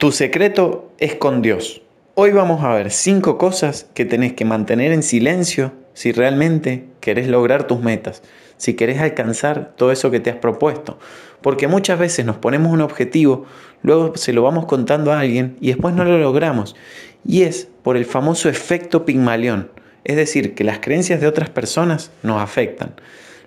Tu secreto es con Dios. Hoy vamos a ver cinco cosas que tenés que mantener en silencio si realmente querés lograr tus metas, si querés alcanzar todo eso que te has propuesto. Porque muchas veces nos ponemos un objetivo, luego se lo vamos contando a alguien y después no lo logramos. Y es por el famoso efecto Pigmalión. Es decir, que las creencias de otras personas nos afectan.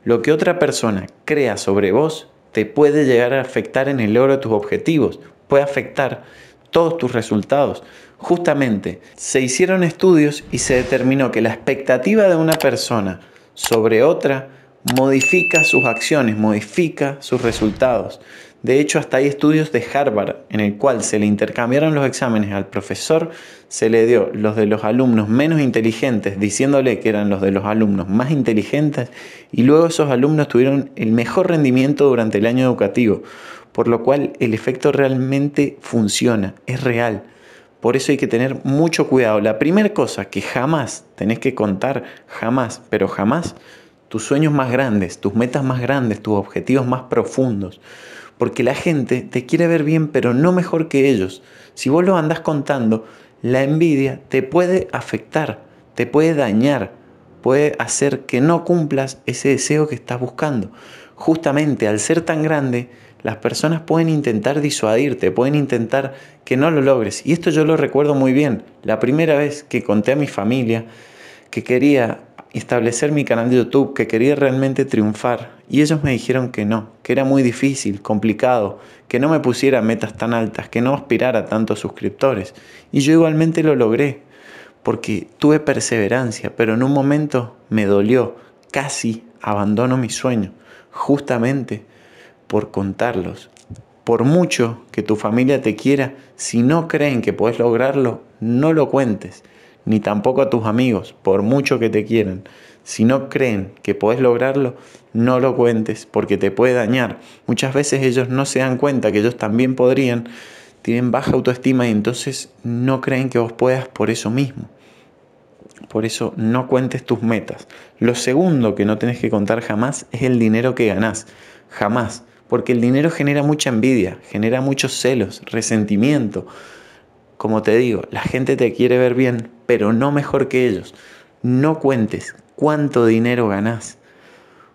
Lo que otra persona crea sobre vos te puede llegar a afectar en el logro de tus objetivos puede afectar todos tus resultados. Justamente, se hicieron estudios y se determinó que la expectativa de una persona sobre otra modifica sus acciones, modifica sus resultados. De hecho, hasta hay estudios de Harvard en el cual se le intercambiaron los exámenes al profesor, se le dio los de los alumnos menos inteligentes, diciéndole que eran los de los alumnos más inteligentes, y luego esos alumnos tuvieron el mejor rendimiento durante el año educativo por lo cual el efecto realmente funciona, es real. Por eso hay que tener mucho cuidado. La primera cosa que jamás tenés que contar, jamás, pero jamás, tus sueños más grandes, tus metas más grandes, tus objetivos más profundos. Porque la gente te quiere ver bien, pero no mejor que ellos. Si vos lo andás contando, la envidia te puede afectar, te puede dañar, puede hacer que no cumplas ese deseo que estás buscando justamente al ser tan grande, las personas pueden intentar disuadirte, pueden intentar que no lo logres. Y esto yo lo recuerdo muy bien. La primera vez que conté a mi familia que quería establecer mi canal de YouTube, que quería realmente triunfar, y ellos me dijeron que no, que era muy difícil, complicado, que no me pusiera metas tan altas, que no aspirara a tantos suscriptores. Y yo igualmente lo logré, porque tuve perseverancia, pero en un momento me dolió, casi abandono mi sueño justamente por contarlos. Por mucho que tu familia te quiera, si no creen que puedes lograrlo, no lo cuentes, ni tampoco a tus amigos, por mucho que te quieran. Si no creen que puedes lograrlo, no lo cuentes porque te puede dañar. Muchas veces ellos no se dan cuenta que ellos también podrían, tienen baja autoestima y entonces no creen que vos puedas por eso mismo. Por eso no cuentes tus metas. Lo segundo que no tenés que contar jamás es el dinero que ganás. Jamás. Porque el dinero genera mucha envidia, genera muchos celos, resentimiento. Como te digo, la gente te quiere ver bien, pero no mejor que ellos. No cuentes cuánto dinero ganás,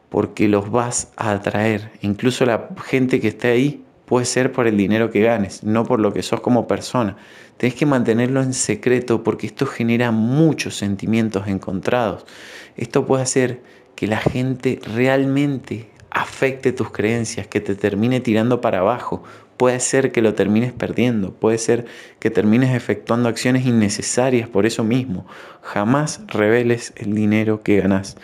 porque los vas a atraer. Incluso la gente que está ahí puede ser por el dinero que ganes, no por lo que sos como persona. Tenés que mantenerlo en secreto porque esto genera muchos sentimientos encontrados. Esto puede hacer que la gente realmente afecte tus creencias, que te termine tirando para abajo, puede ser que lo termines perdiendo, puede ser que termines efectuando acciones innecesarias por eso mismo. Jamás reveles el dinero que ganás.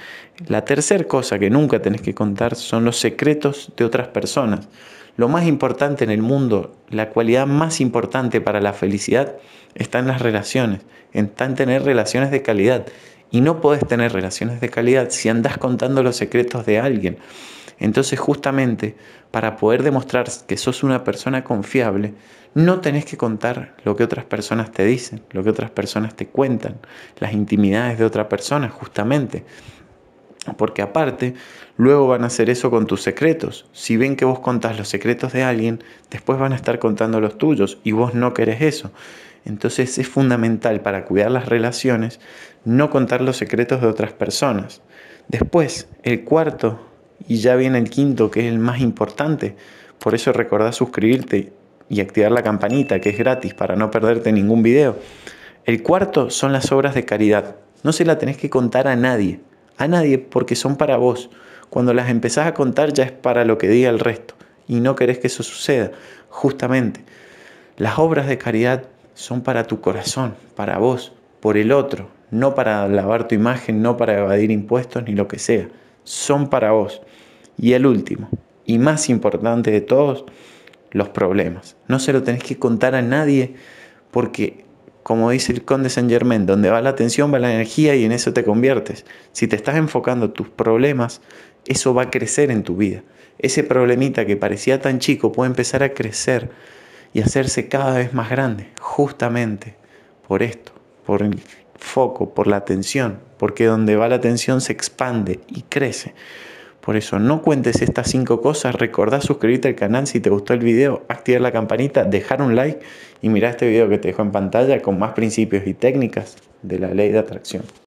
La tercera cosa que nunca tenés que contar son los secretos de otras personas. Lo más importante en el mundo, la cualidad más importante para la felicidad está en las relaciones, está en tener relaciones de calidad. Y no puedes tener relaciones de calidad si andas contando los secretos de alguien. Entonces justamente para poder demostrar que sos una persona confiable, no tenés que contar lo que otras personas te dicen, lo que otras personas te cuentan, las intimidades de otra persona justamente. Porque aparte, luego van a hacer eso con tus secretos. Si ven que vos contás los secretos de alguien, después van a estar contando los tuyos y vos no querés eso. Entonces es fundamental para cuidar las relaciones no contar los secretos de otras personas. Después, el cuarto y ya viene el quinto, que es el más importante. Por eso recordá suscribirte y activar la campanita, que es gratis, para no perderte ningún video. El cuarto son las obras de caridad. No se la tenés que contar a nadie. A nadie porque son para vos. Cuando las empezás a contar ya es para lo que diga el resto. Y no querés que eso suceda, justamente. Las obras de caridad son para tu corazón, para vos, por el otro, no para lavar tu imagen, no para evadir impuestos ni lo que sea son para vos. Y el último, y más importante de todos, los problemas. No se lo tenés que contar a nadie porque, como dice el conde Saint Germain, donde va la atención va la energía y en eso te conviertes. Si te estás enfocando tus problemas, eso va a crecer en tu vida. Ese problemita que parecía tan chico puede empezar a crecer y hacerse cada vez más grande, justamente por esto, por el foco, por la atención, porque donde va la atención se expande y crece. Por eso no cuentes estas cinco cosas, recordá suscribirte al canal si te gustó el video, activar la campanita, dejar un like y mirar este video que te dejo en pantalla con más principios y técnicas de la ley de atracción.